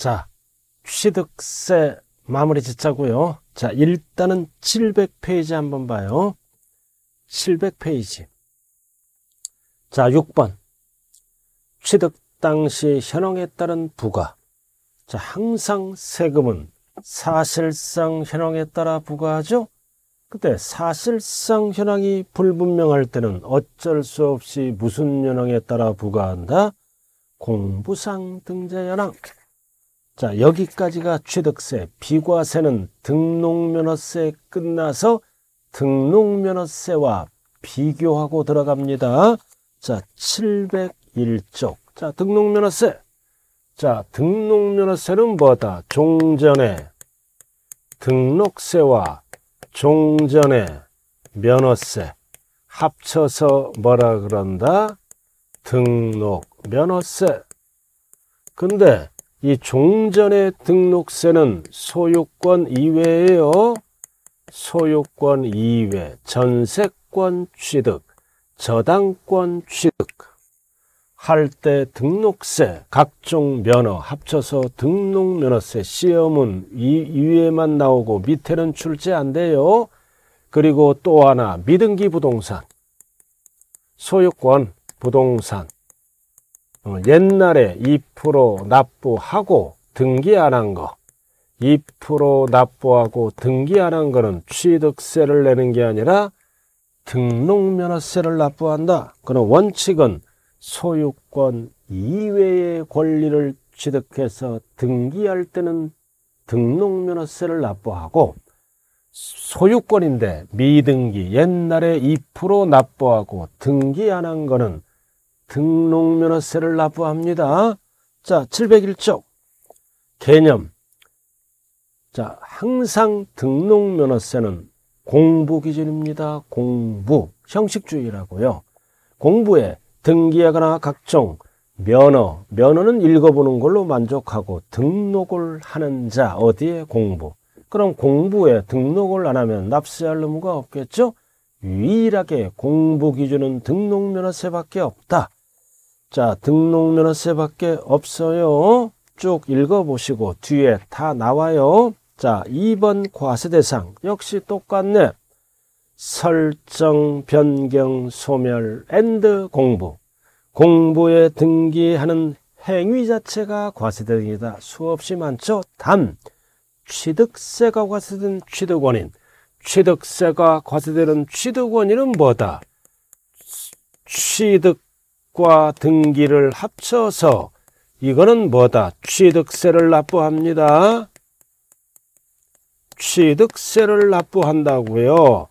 자, 취득세 마무리 짓자고요. 자, 일단은 700페이지 한번 봐요. 700페이지. 자, 6번. 취득 당시 현황에 따른 부과. 자, 항상 세금은 사실상 현황에 따라 부과하죠? 그때 사실상 현황이 불분명할 때는 어쩔 수 없이 무슨 현황에 따라 부과한다? 공부상 등재 현황. 자, 여기까지가 취득세, 비과세는 등록면허세 끝나서 등록면허세와 비교하고 들어갑니다. 자, 701쪽. 자, 등록면허세. 자, 등록면허세는 뭐다? 종전에 등록세와 종전에 면허세 합쳐서 뭐라 그런다? 등록면허세. 근데 이 종전의 등록세는 소유권 이외에요. 소유권 이외, 전세권 취득, 저당권 취득, 할 때 등록세, 각종 면허 합쳐서 등록면허세, 시험은 이 위에만 나오고 밑에는 출제 안 돼요. 그리고 또 하나 미등기 부동산, 소유권 부동산, 어, 옛날에 2% 납부하고 등기 안 한 거, 2% 납부하고 등기 안한 거는 취득세를 내는 게 아니라 등록면허세를 납부한다. 그럼 원칙은 소유권 이외의 권리를 취득해서 등기할 때는 등록면허세를 납부하고 소유권인데 미등기 옛날에 2% 납부하고 등기 안 한 거는 등록면허세를 납부합니다. 자, 701쪽 개념 자, 항상 등록면허세는 공부 기준입니다. 공부, 형식주의라고요. 공부에 등기하거나 각종 면허, 면허는 읽어보는 걸로 만족하고 등록을 하는 자, 어디에 공부. 그럼 공부에 등록을 안 하면 납세할 의무가 없겠죠? 유일하게 공부 기준은 등록면허세밖에 없다. 자, 등록면허세밖에 없어요. 쭉 읽어보시고 뒤에 다 나와요. 자, 2번 과세대상 역시 똑같네. 설정, 변경, 소멸, 엔드, 공부. 공부에 등기하는 행위 자체가 과세대상이다. 수없이 많죠. 단, 취득세가 과세된 취득원인. 취득세가 과세되는 취득원인은 뭐다? 취득 취득과 등기를 합쳐서 이거는 뭐다? 취득세를 납부합니다. 취득세를 납부한다고요.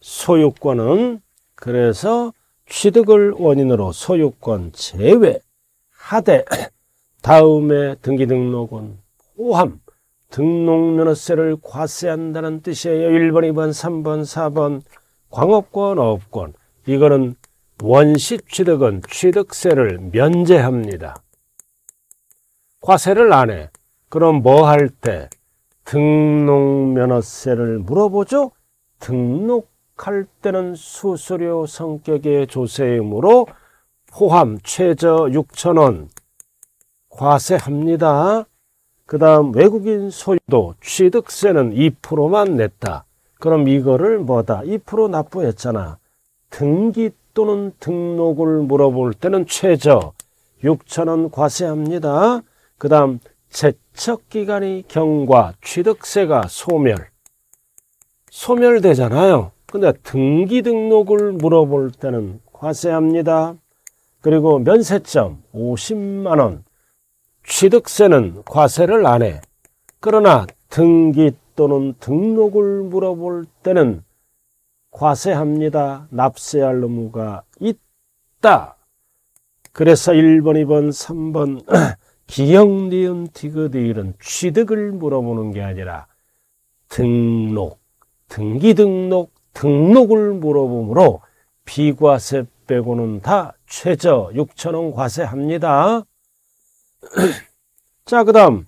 소유권은 그래서 취득을 원인으로 소유권 제외 하되 다음에 등기 등록은 포함 등록면허세를 과세한다는 뜻이에요. 1번, 2번, 3번, 4번 광업권, 업권 이거는 원시 취득은 취득세를 면제합니다. 과세를 안 해. 그럼 뭐 할 때? 등록면허세를 물어보죠? 등록할 때는 수수료 성격의 조세이므로 포함 최저 6천원 과세합니다. 그 다음 외국인 소유도 취득세는 2%만 냈다. 그럼 이거를 뭐다? 2% 납부했잖아. 등기 또는 등록을 물어볼 때는 최저 6천원 과세합니다. 그 다음 제척기간이 경과, 취득세가 소멸, 소멸되잖아요. 근데 등기 등록을 물어볼 때는 과세합니다. 그리고 면세점 50만원, 취득세는 과세를 안 해. 그러나 등기 또는 등록을 물어볼 때는 과세합니다. 납세할 의무가 있다. 그래서 1번, 2번, 3번 기역, 니은, 티귿, 이은 취득을 물어보는 게 아니라 등록, 등기 등록, 등록을 물어보므로 비과세 빼고는 다 최저 6천원 과세합니다. 자, 그 다음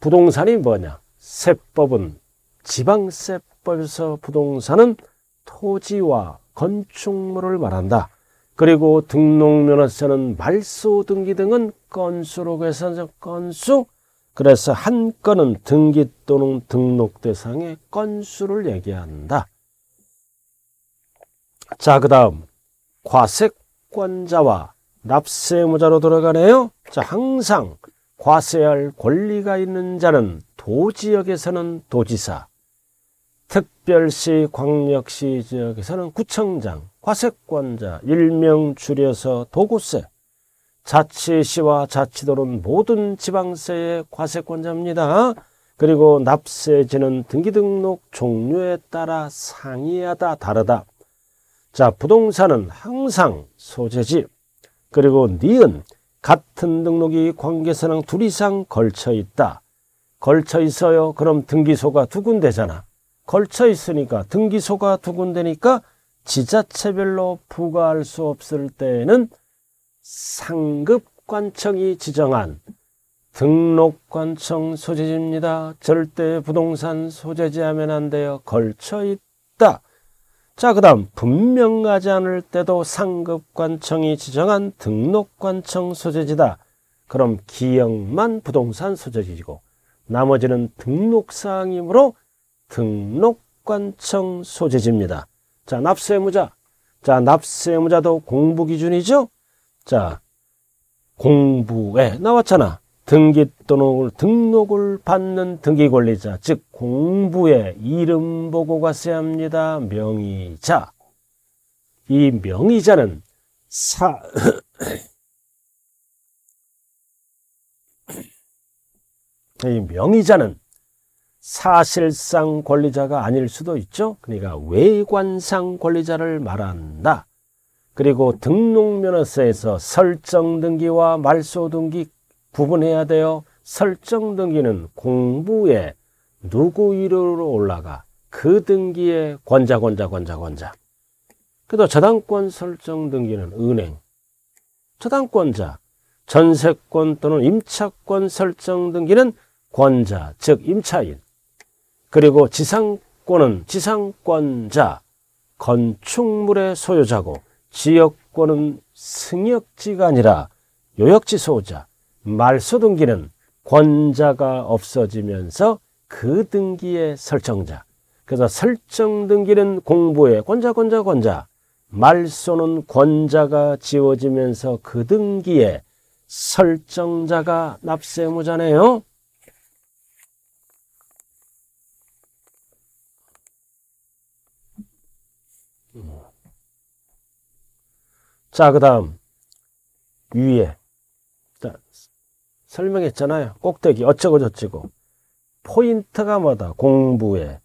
부동산이 뭐냐? 세법은 지방세법에서 부동산은 토지와 건축물을 말한다. 그리고 등록면허세는 말소 등기 등은 건수로 계산해서 건수. 그래서 한 건은 등기 또는 등록 대상의 건수를 얘기한다. 자, 그 다음 과세권자와 납세무자로 돌아가네요. 자, 항상 과세할 권리가 있는 자는 도지역에서는 도지사, 특별시 광역시 지역에서는 구청장, 화세권자 일명 줄여서 도구세, 자치시와 자치도는 모든 지방세의 과세권자입니다. 그리고 납세지는 등기등록 종류에 따라 상이하다 다르다. 자 부동산은 항상 소재지 그리고 니은 같은 등록이 관계사랑 둘 이상 걸쳐 있다. 걸쳐 있어요. 그럼 등기소가 두 군데잖아. 걸쳐 있으니까 등기소가 두 군데니까 지자체별로 부과할 수 없을 때에는 상급관청이 지정한 등록관청 소재지입니다. 절대 부동산 소재지하면 안 돼요. 걸쳐 있다. 자, 그 다음 분명하지 않을 때도 상급관청이 지정한 등록관청 소재지다. 그럼 기역만 부동산 소재지이고 나머지는 등록사항이므로 등록관청 소재지입니다. 자, 납세무자 자, 납세무자도 공부 기준이죠? 자, 공부에 나왔잖아. 등기 등록을, 등록을 받는 등기 권리자, 즉 공부에 이름 보고가 세합니다. 명의자. 이 명의자는 사이 명의자는 사실상 권리자가 아닐 수도 있죠. 그러니까 외관상 권리자를 말한다. 그리고 등록면허서에서 설정 등기와 말소 등기 구분해야 돼요. 설정 등기는 공부에 누구 위로 올라가 그 등기에 권자 권자 권자 권자. 그래도 저당권 설정 등기는 은행. 저당권자 전세권 또는 임차권 설정 등기는 권자 즉 임차인. 그리고 지상권은 지상권자, 건축물의 소유자고 지역권은 승역지가 아니라 요역지 소유자, 말소등기는 권자가 없어지면서 그 등기의 설정자. 그래서 설정 등기는 공부의 권자, 권자, 권자. 말소는 권자가 지워지면서 그 등기에 설정자가 납세무자네요. 자, 그 다음 위에 자, 설명했잖아요. 꼭대기 어쩌고저쩌고 포인트가 뭐다 공부에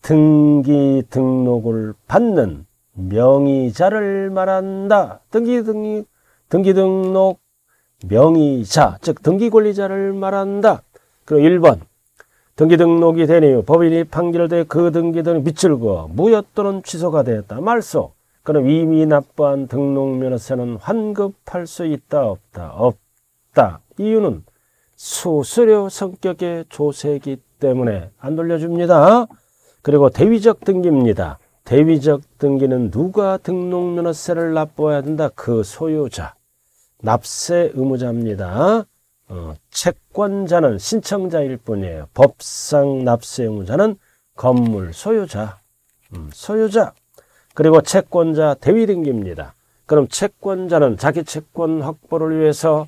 등기 등록을 받는 명의자를 말한다. 등기 등기 등기 등록 명의자 즉 등기 권리자를 말한다. 그리 1번 등기 등록이 되니 법인이 판결돼 그 등기 등록 밑줄 그어 무효 또는 취소가 되었다. 말소 그는 이미 납부한 등록면허세는 환급할 수 있다 없다 없다 이유는 수수료 성격의 조세이기 때문에 안 돌려줍니다. 그리고 대위적 등기입니다. 대위적 등기는 누가 등록면허세를 납부해야 된다? 그 소유자, 납세 의무자입니다. 어, 채권자는 신청자일 뿐이에요. 법상 납세 의무자는 건물 소유자, 음, 소유자 그리고 채권자 대위 등기입니다. 그럼 채권자는 자기 채권 확보를 위해서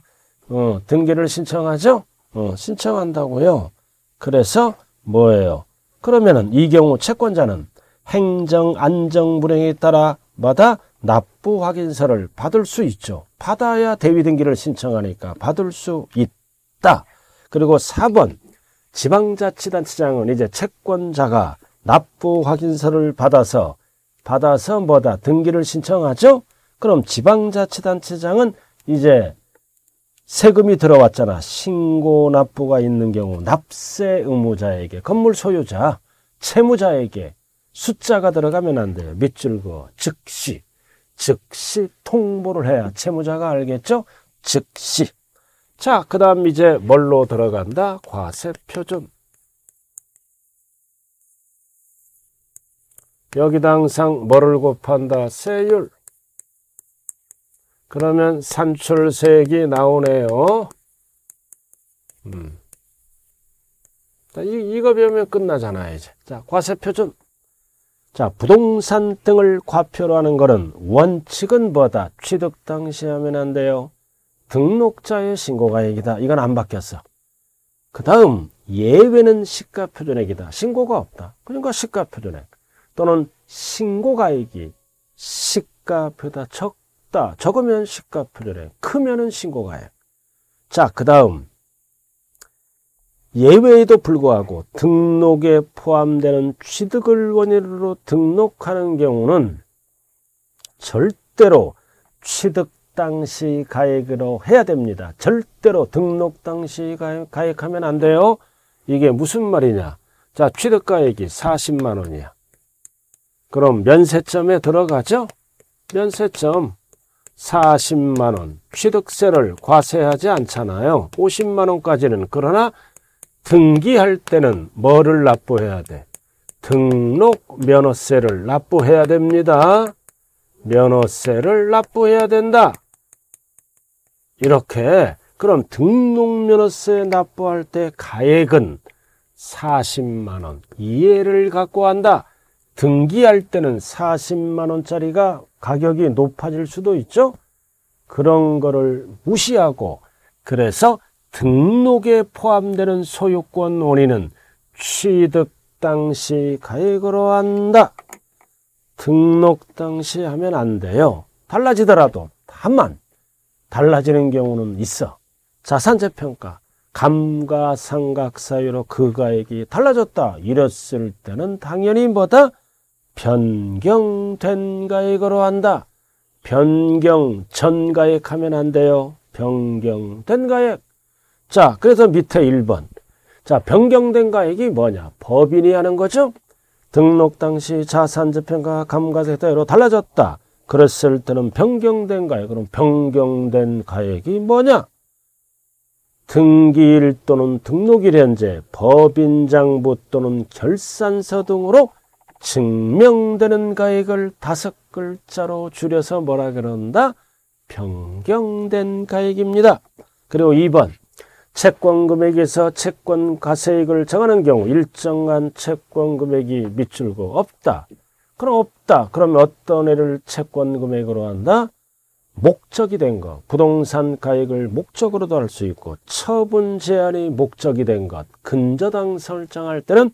어, 등기를 신청하죠? 어, 신청한다고요. 그래서 뭐예요? 그러면은 이 경우 채권자는 행정 안정 불행에 따라 마다 납부 확인서를 받을 수 있죠. 받아야 대위 등기를 신청하니까 받을 수 있다. 그리고 4번 지방자치단체장은 이제 채권자가 납부 확인서를 받아서 받아서 뭐다 등기를 신청하죠? 그럼 지방자치단체장은 이제 세금이 들어왔잖아. 신고 납부가 있는 경우 납세 의무자에게 건물 소유자, 채무자에게 숫자가 들어가면 안 돼요. 밑줄 그어. 즉시. 즉시 통보를 해야 채무자가 알겠죠? 즉시. 자, 그 다음 이제 뭘로 들어간다? 과세 표준. 여기당상 뭐를 곱한다? 세율. 그러면 산출세액이 나오네요. 음. 이, 이거 배우면 끝나잖아 이제. 자, 과세표준. 자, 부동산 등을 과표로 하는 거는 원칙은 뭐다? 취득 당시 하면 안 돼요. 등록자의 신고가액이다. 이건 안 바뀌었어. 그 다음, 예외는 시가표준액이다. 신고가 없다. 그러니까 시가표준액. 또는 신고가액이 시가표다 적다. 적으면 시가표절에 크면은 신고가액. 자, 그 다음 예외에도 불구하고 등록에 포함되는 취득을 원인으로 등록하는 경우는 절대로 취득 당시 가액으로 해야 됩니다. 절대로 등록 당시 가액, 가액하면 안 돼요. 이게 무슨 말이냐. 자, 취득가액이 40만 원이야. 그럼 면세점에 들어가죠? 면세점 40만원 취득세를 과세하지 않잖아요 50만원까지는 그러나 등기할 때는 뭐를 납부해야 돼? 등록 면허세를 납부해야 됩니다 면허세를 납부해야 된다 이렇게 그럼 등록면허세 납부할 때 가액은 40만원 이해를 갖고 한다 등기할 때는 40만 원짜리가 가격이 높아질 수도 있죠. 그런 거를 무시하고 그래서 등록에 포함되는 소유권 원인은 취득 당시 가액으로 한다. 등록 당시 하면 안 돼요. 달라지더라도 다만 달라지는 경우는 있어. 자산재 평가, 감가상각사유로 그 가액이 달라졌다. 이랬을 때는 당연히 뭐다? 변경된가액으로한다 변경 전가액하면 안 돼요. 변경된 가액. 자, 그래서 밑에 1번. 자, 변경된 가액이 뭐냐? 법인이 하는 거죠? 등록 당시 자산재평가 감가세대로 달라졌다. 그랬을 때는 변경된 가액. 그럼 변경된 가액이 뭐냐? 등기일 또는 등록일 현재 법인장부 또는 결산서 등으로 증명되는 가액을 다섯 글자로 줄여서 뭐라 그런다? 변경된 가액입니다. 그리고 2번 채권금액에서 채권과세액을 정하는 경우 일정한 채권금액이 밑줄 고 없다. 그럼 없다. 그러면 어떤 애를 채권금액으로 한다? 목적이 된 것, 부동산 가액을 목적으로도 할 수 있고 처분 제한이 목적이 된 것, 근저당 설정할 때는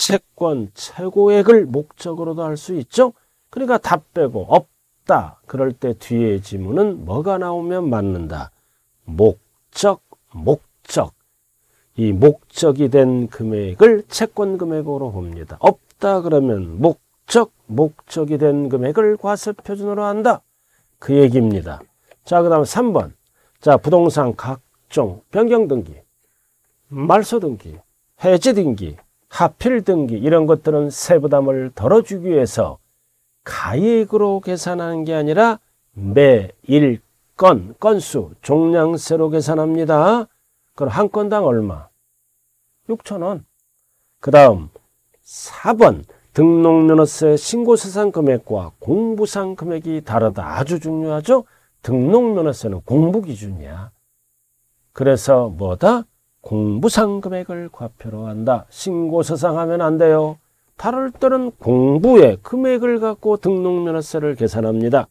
채권 최고액을 목적으로도 할 수 있죠. 그러니까 다 빼고 없다. 그럴 때 뒤에 지문은 뭐가 나오면 맞는다. 목적, 목적. 이 목적이 된 금액을 채권 금액으로 봅니다. 없다 그러면 목적, 목적이 된 금액을 과세표준으로 한다. 그 얘기입니다. 자, 그 다음 3번. 자, 부동산 각종 변경등기, 말소등기, 해지등기, 하필 등기 이런 것들은 세부담을 덜어주기 위해서 가액으로 계산하는 게 아니라 매일 건, 건수, 종량세로 계산합니다. 그럼 한 건당 얼마? 6천원. 그 다음 4번 등록면허세 신고세상 금액과 공부상 금액이 다르다. 아주 중요하죠? 등록면허세는 공부 기준이야. 그래서 뭐다? 공부상금액을 과표로 한다. 신고서상 하면 안 돼요. 다를 때는 공부에 금액을 갖고 등록면허세를 계산합니다.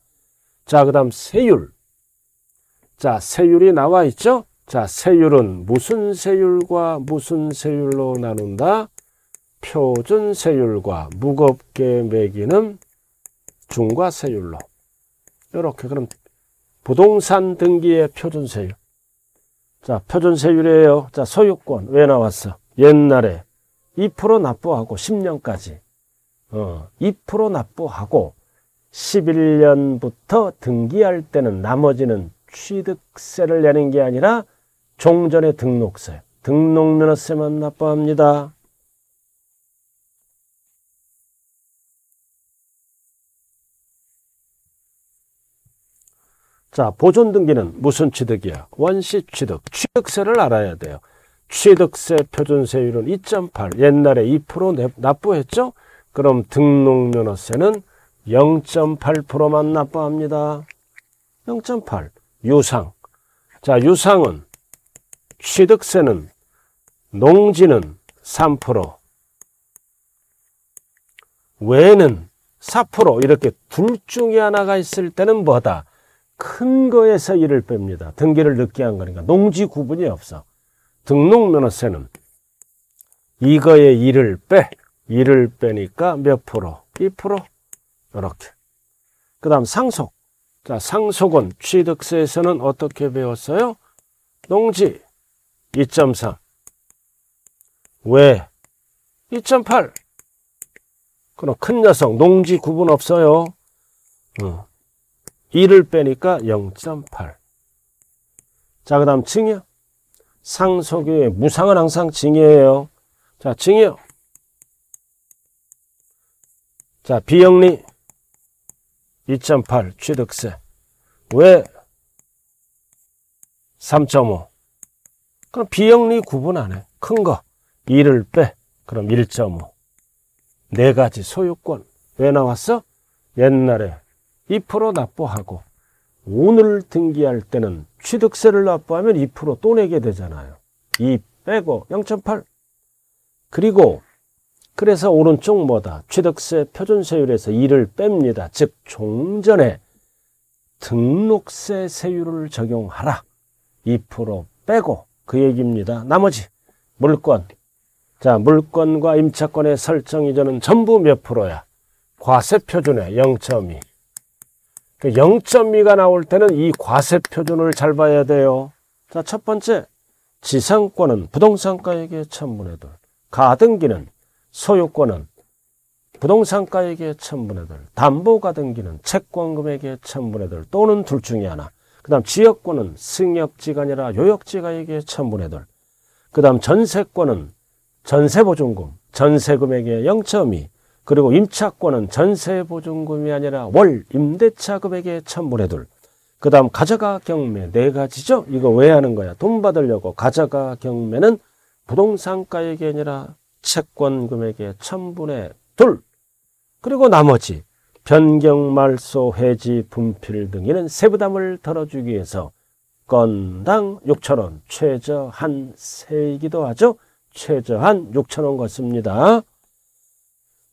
자, 그 다음 세율. 자, 세율이 나와 있죠? 자, 세율은 무슨 세율과 무슨 세율로 나눈다? 표준 세율과 무겁게 매기는 중과 세율로. 이렇게 그럼 부동산 등기의 표준 세율. 자, 표준세율이에요. 자, 소유권. 왜 나왔어? 옛날에 2% 납부하고 10년까지. 어, 2% 납부하고 11년부터 등기할 때는 나머지는 취득세를 내는 게 아니라 종전의 등록세, 등록면허세만 납부합니다. 자, 보존 등기는 무슨 취득이야? 원시 취득. 취득세를 알아야 돼요. 취득세 표준세율은 2.8. 옛날에 2% 납부했죠? 그럼 등록면허세는 0.8%만 납부합니다. 0.8. 유상. 자, 유상은 취득세는 농지는 3%, 외는 4% 이렇게 둘 중에 하나가 있을 때는 뭐다? 큰 거에서 이을 뺍니다. 등기를 늦게 한 거니까 농지 구분이 없어. 등록면허세는 이거에 이을 빼. 이을 빼니까 몇 프로? 2% 이렇게. 그 다음 상속. 자, 상속은 취득세에서는 어떻게 배웠어요? 농지 2.3. 왜? 2.8. 그럼 큰 녀석 농지 구분 없어요. 어. 1을 빼니까 0.8. 자, 그 다음 증여. 상속의 무상은 항상 증여예요. 자, 증여. 자, 비영리 2.8 취득세. 왜 3.5? 그럼 비영리 구분 안 해. 큰 거. 1을 빼. 그럼 1.5. 네 가지 소유권. 왜 나왔어? 옛날에 2% 납부하고 오늘 등기할 때는 취득세를 납부하면 2%또 내게 되잖아요. 2 빼고 0.8 그리고 그래서 오른쪽 뭐다? 취득세 표준세율에서 2를 뺍니다. 즉 종전에 등록세 세율을 적용하라. 2% 빼고 그 얘기입니다. 나머지 물건. 자, 물건과 임차권의 설정 이전은 전부 몇 프로야? 과세 표준의 0.2. 그 0.2가 나올 때는 이 과세 표준을 잘 봐야 돼요. 자, 첫 번째. 지상권은 부동산가액의 천분의 둘. 가등기는 소유권은 부동산가액의 천분의 둘. 담보가등기는 채권금액의 천분의 둘. 또는 둘 중에 하나. 그 다음 지역권은 승역지가 아니라 요역지가액의 천분의 둘. 그 다음 전세권은 전세보증금, 전세금액의 0.2, 그리고 임차권은 전세 보증금이 아니라 월 임대차 금액에 첨부해둘. 그 다음 가져가 경매 네 가지죠. 이거 왜 하는 거야? 돈 받으려고 가져가 경매는 부동산 가액이 아니라 채권 금액의 천분의 둘. 그리고 나머지 변경 말소 해지 분필 등에는 세부담을 덜어주기 위해서 건당 6천원 최저한 세이기도 하죠. 최저한 6천원 같습니다.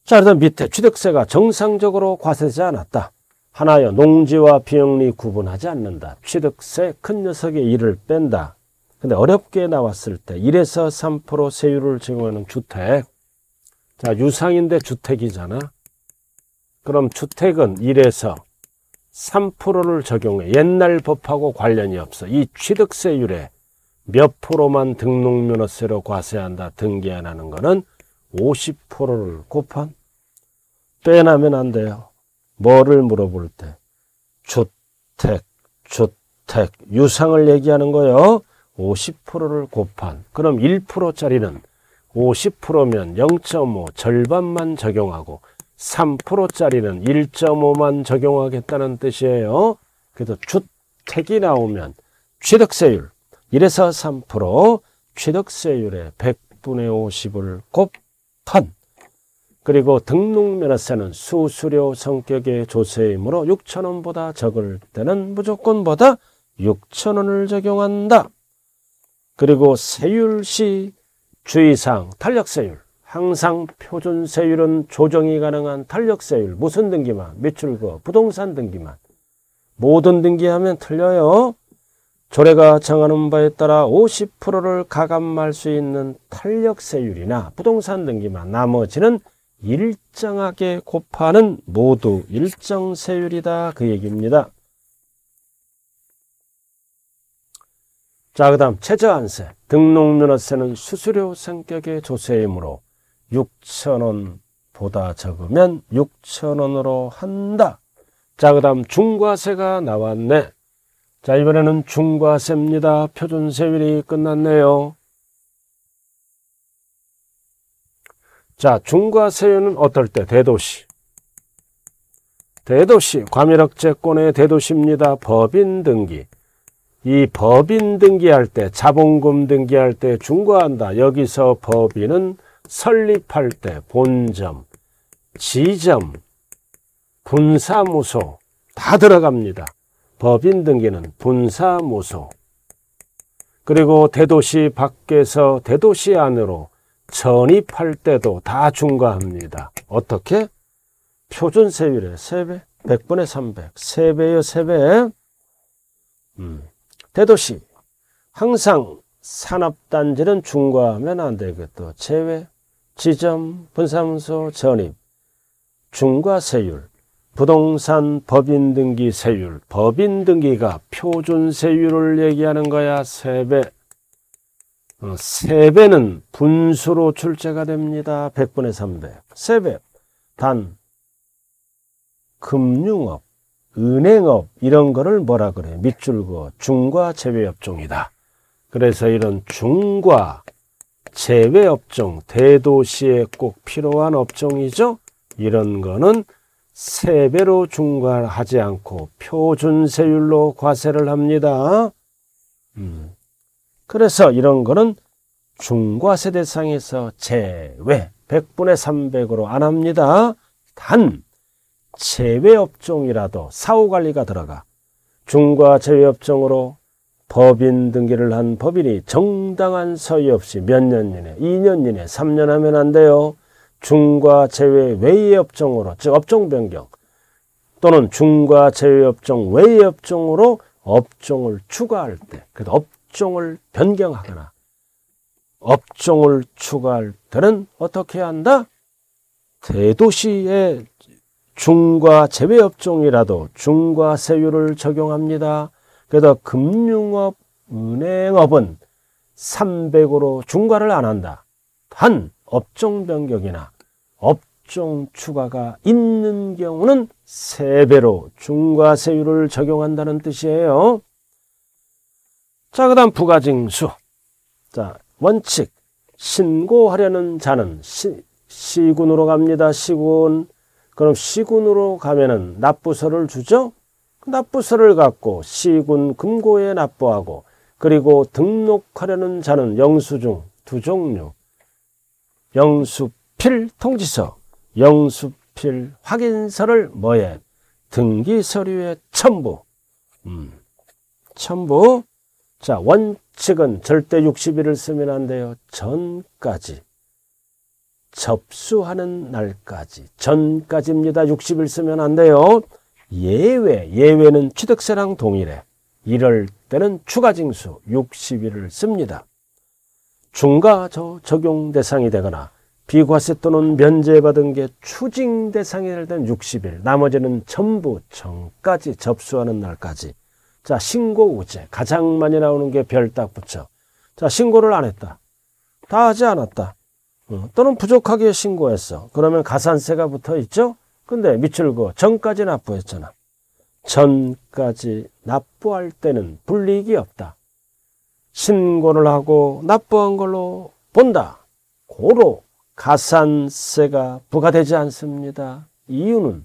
자, 그다음 밑에 취득세가 정상적으로 과세되지 않았다. 하나여 농지와 비영리 구분하지 않는다. 취득세 큰 녀석의 일을 뺀다. 근데 어렵게 나왔을 때 1에서 3% 세율을 적용하는 주택. 자, 유상인데 주택이잖아. 그럼 주택은 1에서 3%를 적용해. 옛날 법하고 관련이 없어. 이 취득세율에 몇 프로만 등록면허세로 과세한다. 등기 안 하는 거는 50%를 곱한 빼나면안 돼요. 뭐를 물어볼 때? 주택, 주택, 유상을 얘기하는 거요 50%를 곱한. 그럼 1%짜리는 50%면 0.5 절반만 적용하고 3%짜리는 1.5만 적용하겠다는 뜻이에요. 그래서 주택이 나오면 취득세율 1에서 3% 취득세율의 100분의 50을 곱한 그리고 등록면허세는 수수료 성격의 조세이므로 6천원보다 적을 때는 무조건 보다 6천원을 적용한다. 그리고 세율 시 주의사항 탄력세율 항상 표준세율은 조정이 가능한 탄력세율 무슨 등기만 매출거 부동산 등기만 모든 등기하면 틀려요. 조례가 정하는 바에 따라 50%를 가감할 수 있는 탄력세율이나 부동산 등기만 나머지는 일정하게 곱하는 모두 일정 세율이다 그 얘기입니다. 자, 그 다음 최저한세, 등록면허세는 수수료 성격의 조세이므로 6천원보다 적으면 6천원으로 한다. 자, 그 다음 중과세가 나왔네. 자, 이번에는 중과세입니다. 표준세율이 끝났네요. 자, 중과 세는 어떨 때? 대도시. 대도시, 과밀억제권의 대도시입니다. 법인 등기. 이 법인 등기할 때, 자본금 등기할 때 중과한다. 여기서 법인은 설립할 때 본점, 지점, 분사무소 다 들어갑니다. 법인 등기는 분사무소. 그리고 대도시 밖에서 대도시 안으로 전입할 때도 다 중과합니다. 어떻게? 표준 세율의 3배, 100분의 300, 3배요 3배. 음. 대도시, 항상 산업단지는 중과하면 안 되겠다. 제외, 지점, 분사소 전입, 중과세율, 부동산 법인등기 세율, 법인등기가 표준세율을 얘기하는 거야. 3배, 어, 세배는 분수로 출제가 됩니다. 100분의 3배0 세배. 단, 금융업, 은행업, 이런 거를 뭐라 그래요? 밑줄 그 중과 재배업종이다 그래서 이런 중과 재배업종 대도시에 꼭 필요한 업종이죠? 이런 거는 세배로 중과하지 않고 표준세율로 과세를 합니다. 음. 그래서 이런 거는 중과 세대상에서 제외, 100분의 300으로 안 합니다. 단, 제외업종이라도 사후관리가 들어가 중과 제외업종으로 법인 등기를 한 법인이 정당한 서유 없이 몇 년 이내, 2년 이내, 3년 하면 안 돼요. 중과 제외 외의 업종으로, 즉 업종 변경 또는 중과 제외 업종 외의 업종으로 업종을 추가할 때, 그 업종 업종을 변경하거나 업종을 추가할 때는 어떻게 한다? 대도시의 중과 제외업종이라도 중과세율을 적용합니다. 그래서 금융업, 은행업은 300으로 중과를 안 한다. 단 업종 변경이나 업종 추가가 있는 경우는 세배로 중과세율을 적용한다는 뜻이에요. 자, 그 다음 부가징수. 자, 원칙. 신고하려는 자는 시, 시군으로 갑니다. 시군. 그럼 시군으로 가면은 납부서를 주죠? 납부서를 갖고 시군 금고에 납부하고 그리고 등록하려는 자는 영수 증두 종류. 영수필 통지서, 영수필 확인서를 뭐에? 등기 서류에 첨부. 음. 첨부. 자, 원칙은 절대 60일을 쓰면 안 돼요. 전까지. 접수하는 날까지. 전까지입니다. 60일 쓰면 안 돼요. 예외. 예외는 취득세랑 동일해. 이럴 때는 추가징수 60일을 씁니다. 중과저 적용 대상이 되거나 비과세 또는 면제받은 게 추징 대상이 될 때는 60일, 나머지는 전부 전까지 접수하는 날까지 자, 신고 우체. 가장 많이 나오는 게 별 딱 붙여. 자, 신고를 안 했다. 다 하지 않았다. 어, 또는 부족하게 신고했어. 그러면 가산세가 붙어 있죠? 근데 밑줄 그 전까지 납부했잖아. 전까지 납부할 때는 불이익이 없다. 신고를 하고 납부한 걸로 본다. 고로 가산세가 부과되지 않습니다. 이유는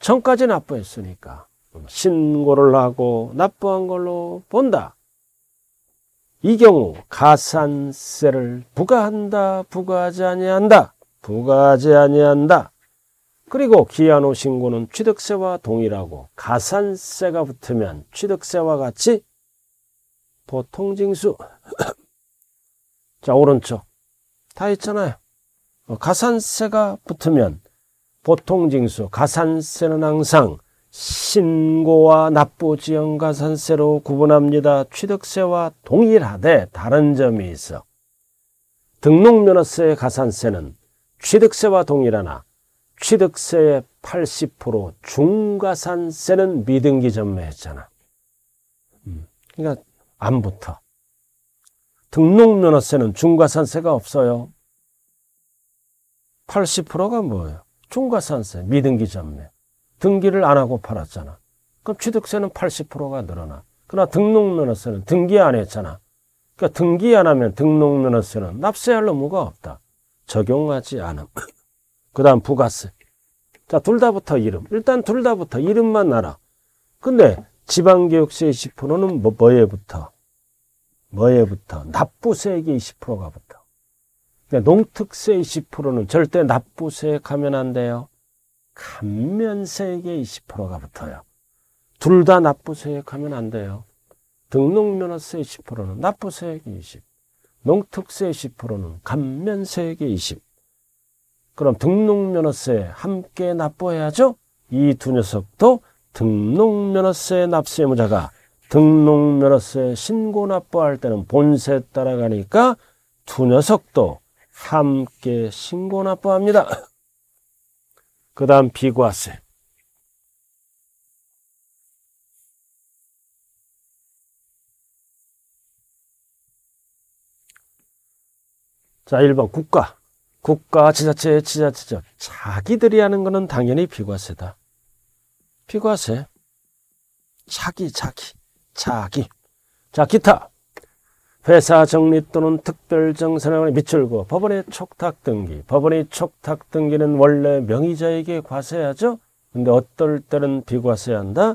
전까지 납부했으니까. 신고를 하고 납부한 걸로 본다. 이 경우 가산세를 부과한다, 부과하지 아니한다, 부과하지 아니한다. 그리고 기한후 신고는 취득세와 동일하고 가산세가 붙으면 취득세와 같이 보통징수 자 오른쪽 다 있잖아요. 어, 가산세가 붙으면 보통징수 가산세는 항상 신고와 납부지연과 산세로 구분합니다. 취득세와 동일하되 다른 점이 있어. 등록면허세의 가산세는 취득세와 동일하나 취득세의 80% 중가산세는 미등기 전매했잖아. 음, 그러니까 안 붙어. 등록면허세는 중가산세가 없어요. 80%가 뭐예요? 중가산세, 미등기 전매. 등기를 안 하고 팔았잖아. 그럼 취득세는 80%가 늘어나. 그러나 등록면허세는 등기 안 했잖아. 그러니까 등기 안 하면 등록면허세는 납세할 의무가 없다. 적용하지 않음. 그 다음 부가세. 자, 둘 다부터 이름. 일단 둘 다부터 이름만 알아. 근데 지방교육세의 10%는 뭐, 뭐에부터? 뭐에부터? 납부세액의 20%가 부터. 그까 그러니까 농특세의 10%는 절대 납부세에 가면 안 돼요. 감면세액에 20%가 붙어요. 둘 다 납부세액하면 안 돼요. 등록면허세 10%는 납부세액 20, 농특세 10%는 감면세액 20. 그럼 등록면허세 함께 납부해야죠? 이 두 녀석도 등록면허세 납세의무자가 등록면허세 신고 납부할 때는 본세 따라가니까 두 녀석도 함께 신고 납부합니다. 그 다음 비과세. 자, 1번 국가. 국가, 지자체, 지자체장. 자기들이 하는 거는 당연히 비과세다. 비과세. 자기, 자기, 자기. 자, 기타. 회사 정리 또는 특별정산에 미출고 법원의 촉탁등기. 법원의 촉탁등기는 원래 명의자에게 과세하죠. 근데 어떨 때는 비과세한다.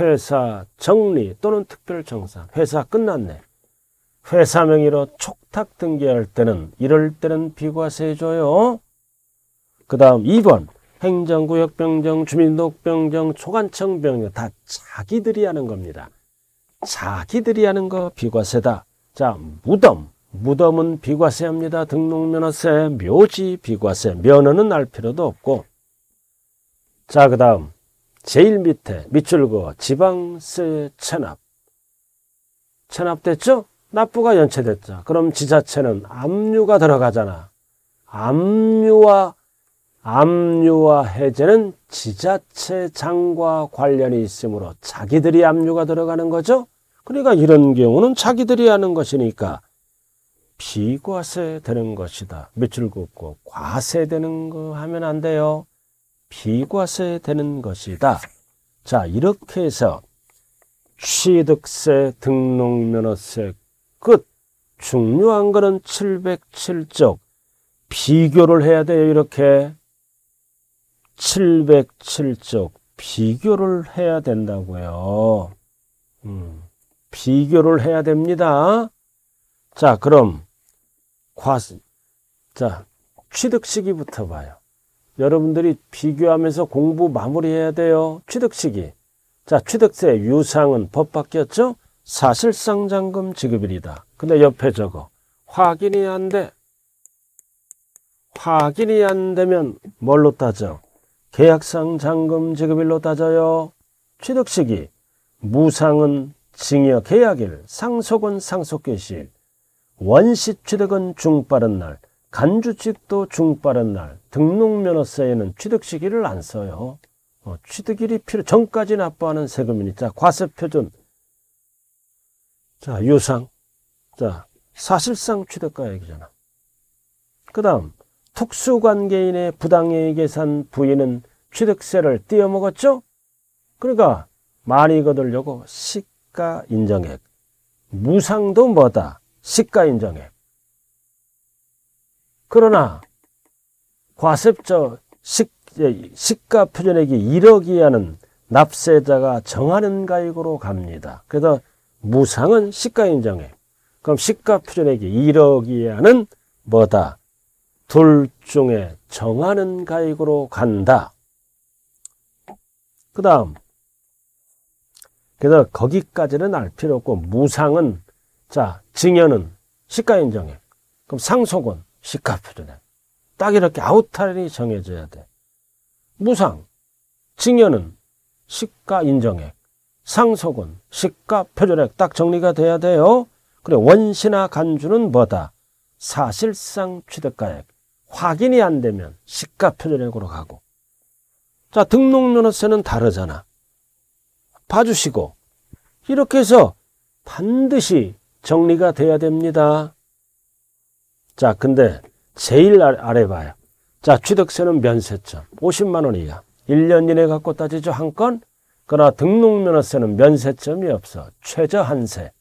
회사 정리 또는 특별정산. 회사 끝났네. 회사 명의로 촉탁 등기할 때는 이럴 때는 비과세 해 줘요. 그 다음 2번 행정구역 변경, 주민록 변경, 초관청 변경 다 자기들이 하는 겁니다. 자기들이 하는 거 비과세다. 자, 무덤. 무덤은 비과세입니다. 등록면허세, 묘지 비과세. 면허는 알 필요도 없고. 자, 그 다음. 제일 밑에 밑줄 그어 지방세 체납. 체납됐죠? 납부가 연체됐죠. 그럼 지자체는 압류가 들어가잖아. 압류와 압류와 해제는 지자체장과 관련이 있으므로 자기들이 압류가 들어가는 거죠. 그러니까 이런 경우는 자기들이 하는 것이니까 비과세 되는 것이다. 밑줄 긋고 과세 되는 거 하면 안 돼요. 비과세 되는 것이다. 자, 이렇게 해서 취득세, 등록면허세 끝. 중요한 거는 707쪽. 비교를 해야 돼요, 이렇게. 707쪽. 비교를 해야 된다고요. 음. 비교를 해야 됩니다. 자, 그럼 과수 자, 취득 시기부터 봐요. 여러분들이 비교하면서 공부 마무리해야 돼요. 취득 시기. 자, 취득세 유상은 법 바뀌었죠? 사실상 잔금 지급일이다. 근데 옆에 저거 확인이 안 돼. 확인이 안 되면 뭘로 따져? 계약상 잔금 지급일로 따져요. 취득 시기 무상은 징여 계약일 상속은 상속계실 원시 취득은 중빠른 날 간주직도 중빠른 날 등록면허세에는 취득시기를 안 써요. 어, 취득일이 필요 전까지 납부하는 세금이니까 과세표준 자 유상 자 사실상 취득가액이잖아. 그 다음 특수관계인의 부당이익계산 부인은 취득세를 띄어먹었죠? 그러니까 많이 거들려고 식 시가 인정액. 무상도 뭐다? 시가 인정액. 그러나 과세저 시가 표준액이 1억 이하는 납세자가 정하는 가액으로 갑니다. 그래서 무상은 시가 인정액. 그럼 시가 표준액이 1억 이하는 뭐다? 둘 중에 정하는 가액으로 간다. 그 다음 그래서 거기까지는 알 필요 없고 무상은 자 증여는 시가인정액 그럼 상속은 시가표준액 딱 이렇게 아웃탈이 정해져야 돼 무상 증여는 시가인정액 상속은 시가표준액 딱 정리가 돼야 돼요 그래 원시나 간주는 뭐다 사실상 취득가액 확인이 안 되면 시가표준액으로 가고 자 등록연회세는 다르잖아 봐주시고 이렇게 해서 반드시 정리가 돼야 됩니다. 자, 근데 제일 아, 아래 봐요. 자, 취득세는 면세점 50만 원 이하. 1년 이내 갖고 따지죠. 한 건. 그러나 등록면허세는 면세점이 없어. 최저 한세.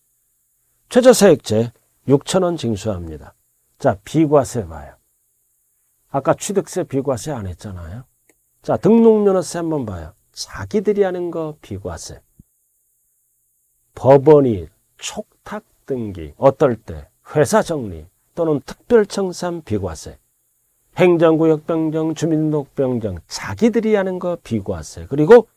최저세액제 6천 원 징수합니다. 자, 비과세 봐요. 아까 취득세 비과세 안 했잖아요. 자, 등록면허세 한번 봐요. 자기들이 하는 거 비과세. 법원이 촉탁 등기, 어떨 때 회사 정리 또는 특별청산 비과세. 행정구역 변경, 주민등록 변경, 자기들이 하는 거 비과세. 그리고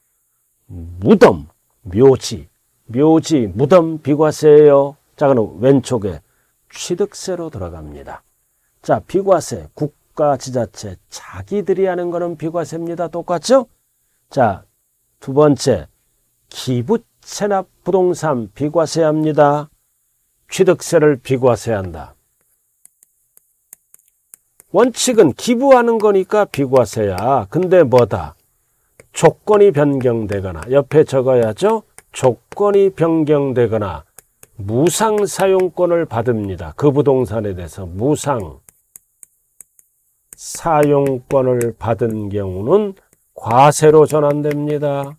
무덤, 묘지, 묘지, 무덤 비과세예요. 자, 그럼 왼쪽에 취득세로 들어갑니다. 자, 비과세, 국가, 지자체, 자기들이 하는 거는 비과세입니다. 똑같죠? 자, 두 번째, 기부 체납 부동산 비과세합니다. 취득세를 비과세한다. 원칙은 기부하는 거니까 비과세야. 근데 뭐다? 조건이 변경되거나 옆에 적어야죠. 조건이 변경되거나 무상 사용권을 받습니다. 그 부동산에 대해서 무상 사용권을 받은 경우는 과세로 전환됩니다.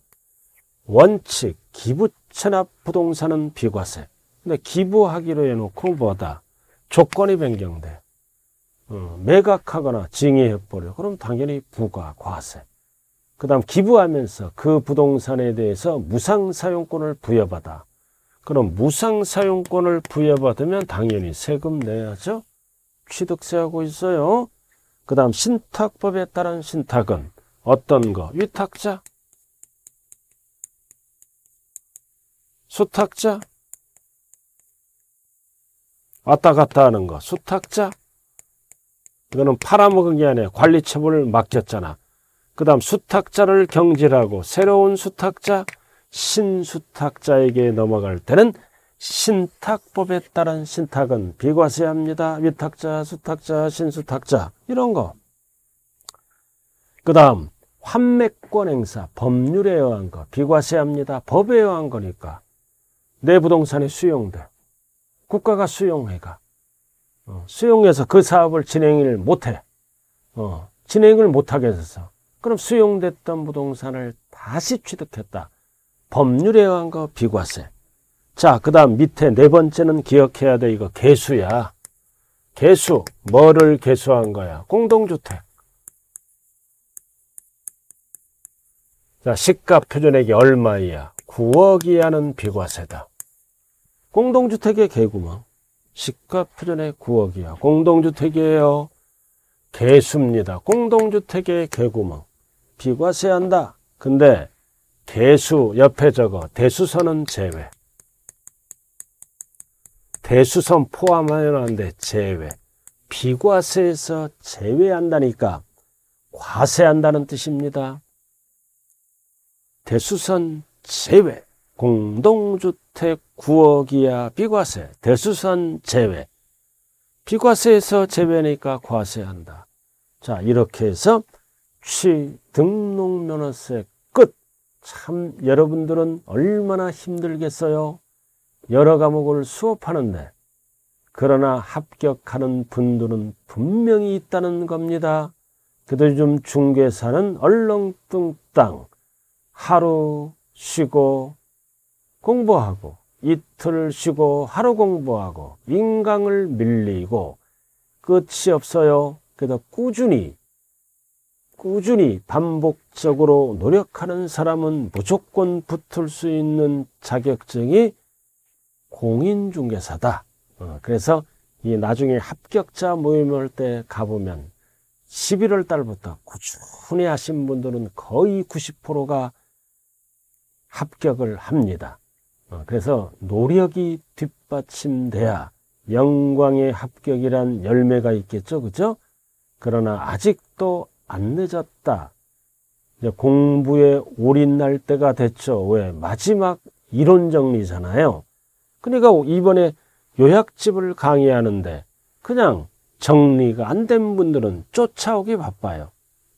원칙, 기부채납 부동산은 비과세. 근데 기부하기로 해놓고 뭐다? 조건이 변경돼. 어, 매각하거나 징해해버려. 그럼 당연히 부과, 과세. 그 다음 기부하면서 그 부동산에 대해서 무상사용권을 부여받아. 그럼 무상사용권을 부여받으면 당연히 세금 내야죠. 취득세하고 있어요. 그 다음 신탁법에 따른 신탁은 어떤 거? 위탁자? 수탁자? 왔다 갔다 하는 거. 수탁자? 이거는 팔아먹은 게 아니라 관리처분을 맡겼잖아. 그 다음 수탁자를 경질하고 새로운 수탁자, 신수탁자에게 넘어갈 때는 신탁법에 따른 신탁은 비과세합니다. 위탁자, 수탁자, 신수탁자 이런 거. 그 다음 환매권 행사, 법률에 의한 거 비과세합니다. 법에 의한 거니까 내 부동산이 수용돼. 국가가 수용해가. 어, 수용해서 그 사업을 진행을 못해. 어, 진행을 못하게 해서 그럼 수용됐던 부동산을 다시 취득했다. 법률에 의한 거 비과세. 자, 그 다음 밑에 네 번째는 기억해야 돼. 이거 개수야. 개수. 뭐를 개수한 거야? 공동주택. 자, 시가 표준액이 얼마이야? 9억 이하는 비과세다. 공동주택의 개구멍. 시가 표준액 9억 이야 공동주택이에요. 개수입니다. 공동주택의 개구멍. 비과세한다. 근데 개수 옆에 적어. 대수선은 제외. 대수선 포함하면 안 돼. 제외. 비과세에서 제외한다니까 과세한다는 뜻입니다. 대수선 제외 공동주택 9억 이하 비과세 대수선 제외 비과세에서 제외니까 과세한다. 자 이렇게 해서 취등록면허세 끝. 참 여러분들은 얼마나 힘들겠어요. 여러 과목을 수업하는데 그러나 합격하는 분들은 분명히 있다는 겁니다. 그들 좀 중개사는 얼렁뚱땅 하루 쉬고 공부하고 이틀 쉬고 하루 공부하고 인강을 밀리고 끝이 없어요. 그래서 꾸준히 꾸준히 반복적으로 노력하는 사람은 무조건 붙을 수 있는 자격증이 공인중개사다. 어, 그래서 이 나중에 합격자 모임을 때 가보면 11월 달부터 꾸준히 하신 분들은 거의 90%가 합격을 합니다. 어, 그래서 노력이 뒷받침돼야 영광의 합격이란 열매가 있겠죠. 그죠? 그러나 아직도 안 늦었다. 공부에 올인날 때가 됐죠. 왜? 마지막 이론 정리잖아요. 그러니까 이번에 요약집을 강의하는데 그냥 정리가 안 된 분들은 쫓아오기 바빠요.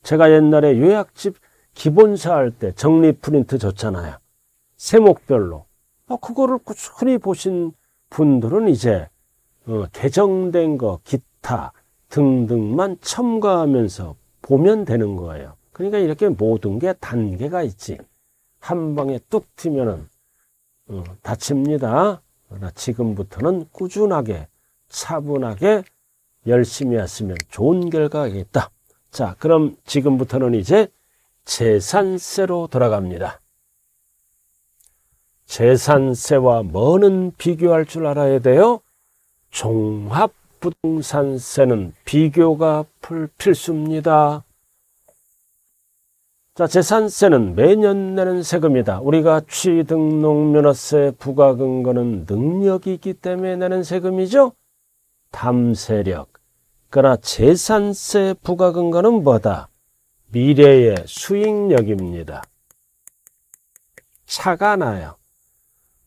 제가 옛날에 요약집 기본사 할 때 정리 프린트 줬잖아요. 세목별로 뭐 그거를 꾸준히 보신 분들은 이제 어, 개정된 거 기타 등등만 첨가하면서 보면 되는 거예요. 그러니까 이렇게 모든 게 단계가 있지. 한 방에 뚝 튀면은 어, 다칩니다. 그러나 지금부터는 꾸준하게 차분하게 열심히 하시면 좋은 결과가 있다. 자, 그럼 지금부터는 이제 재산세로 돌아갑니다. 재산세와 뭐는 비교할 줄 알아야 돼요? 종합부동산세는 비교가 필수입니다. 자, 재산세는 매년 내는 세금이다. 우리가 취등록면허세 부과근 거는 능력이기 때문에 내는 세금이죠. 탐세력. 그러나 재산세 부과근 거는 뭐다? 미래의 수익력입니다. 차가 나요.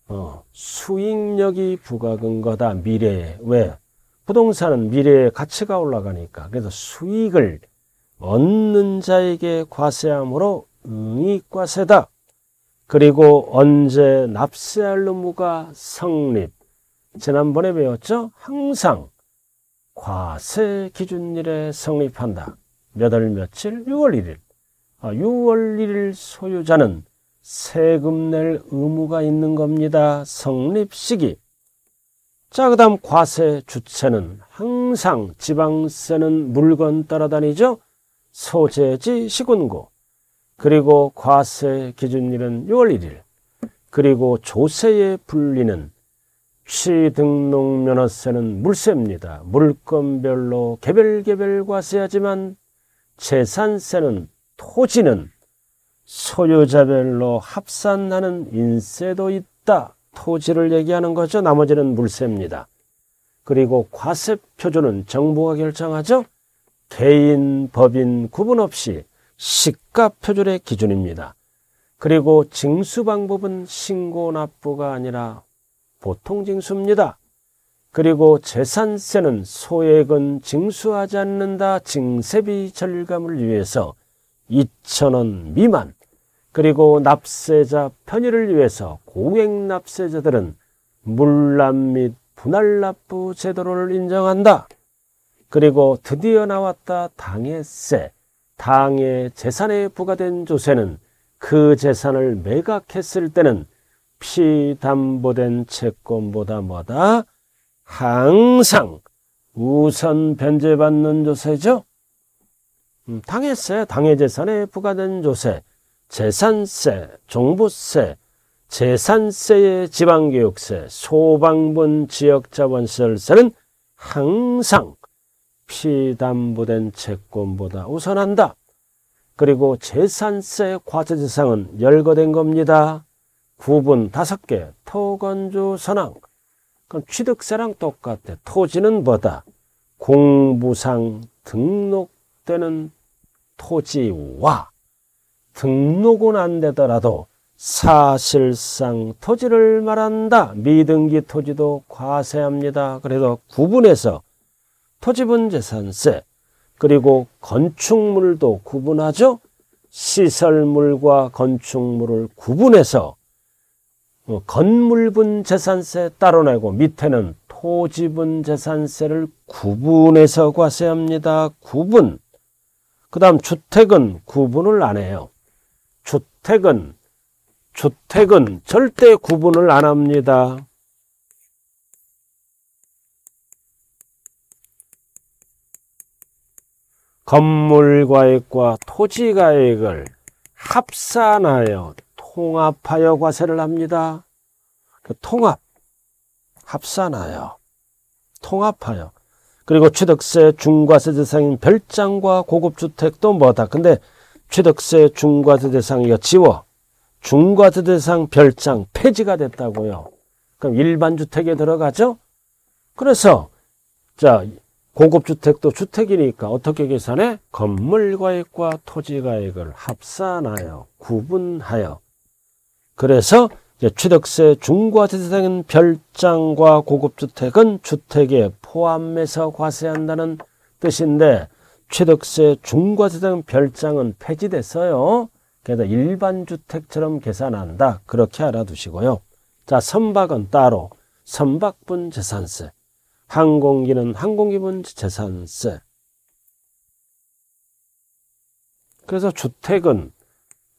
어, 수익력이 부각은 거다. 미래에. 왜? 부동산은 미래의 가치가 올라가니까. 그래서 수익을 얻는 자에게 과세함으로 응익과세다. 그리고 언제 납세할 의무가 성립. 지난번에 배웠죠? 항상 과세 기준일에 성립한다. 몇 월 며칠? 6월 1일. 6월 아, 1일 소유자는 세금 낼 의무가 있는 겁니다. 성립 시기. 자, 그 다음 과세 주체는 항상 지방세는 물건 따라다니죠. 소재지 시군고. 그리고 과세 기준일은 6월 1일. 그리고 조세에불리는 취등록 면허세는 물세입니다. 물건별로 개별개별 과세하지만 재산세는 토지는 소유자별로 합산하는 인세도 있다. 토지를 얘기하는 거죠. 나머지는 물세입니다. 그리고 과세 표준은 정부가 결정하죠. 개인, 법인 구분 없이 시가 표준의 기준입니다. 그리고 징수 방법은 신고 납부가 아니라 보통 징수입니다. 그리고 재산세는 소액은 징수하지 않는다 징세비 절감을 위해서 2천원 미만 그리고 납세자 편의를 위해서 공액납세자들은 물납 및 분할납부 제도를 인정한다. 그리고 드디어 나왔다 당해세, 당의 재산에 부과된 조세는 그 재산을 매각했을 때는 피담보된 채권보다 뭐다? 항상 우선 변제받는 조세죠. 당해세, 음, 당해 재산에 부과된 조세, 재산세, 종부세, 재산세의 지방교육세, 소방분 지역자원설세는 항상 피담보된 채권보다 우선한다. 그리고 재산세 과세대상은 열거된 겁니다. 구분 다섯 개토건조 선항. 그럼 취득세랑 똑같아. 토지는 뭐다? 공부상 등록되는 토지와 등록은 안 되더라도 사실상 토지를 말한다. 미등기 토지도 과세합니다. 그래서 구분해서 토지분 재산세 그리고 건축물도 구분하죠. 시설물과 건축물을 구분해서 어, 건물분 재산세 따로 내고 밑에는 토지분 재산세를 구분해서 과세합니다. 구분. 그 다음 주택은 구분을 안 해요. 주택은 주택은 절대 구분을 안 합니다. 건물과액과 토지과액을 합산하여 통합하여 과세를 합니다. 그 통합, 합산하여, 통합하여. 그리고 취득세, 중과세 대상인 별장과 고급주택도 뭐다. 근데 취득세 중과세 대상이가 지워 중과세 대상 별장 폐지가 됐다고요. 그럼 일반 주택에 들어가죠? 그래서 자 고급 주택도 주택이니까 어떻게 계산해? 건물가액과 토지가액을 합산하여 구분하여 그래서 취득세 중과세 대상 별장과 고급 주택은 주택에 포함해서 과세한다는 뜻인데 취득세 중과세장 별장은 폐지됐어요. 그래서 일반 주택처럼 계산한다. 그렇게 알아두시고요. 자, 선박은 따로 선박분 재산세, 항공기는 항공기분 재산세. 그래서 주택은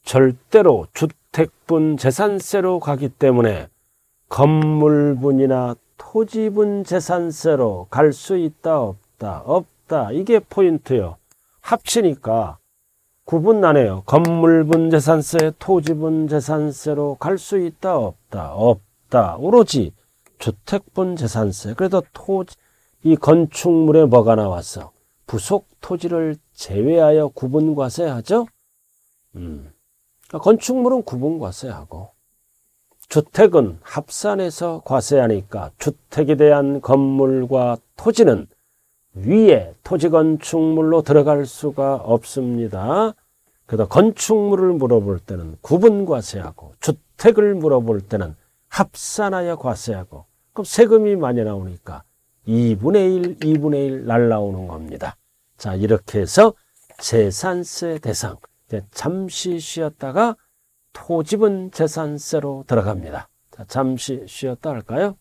절대로 주택분 재산세로 가기 때문에 건물분이나 토지분 재산세로 갈 수 있다 없다 없다. 있다. 이게 포인트예요. 합치니까 구분 나네요. 건물분 재산세, 토지분 재산세로 갈 수 있다, 없다, 없다. 오로지 주택분 재산세. 그래서 토지, 이 건축물에 뭐가 나왔어? 부속 토지를 제외하여 구분과세하죠? 음. 그러니까 건축물은 구분과세하고, 주택은 합산해서 과세하니까 주택에 대한 건물과 토지는 위에 토지 건축물로 들어갈 수가 없습니다. 그래서 건축물을 물어볼 때는 구분 과세하고 주택을 물어볼 때는 합산하여 과세하고 그럼 세금이 많이 나오니까 2분의 1, 2분의 1 날라오는 겁니다. 자 이렇게 해서 재산세 대상 잠시 쉬었다가 토지분 재산세로 들어갑니다. 자, 잠시 쉬었다 할까요?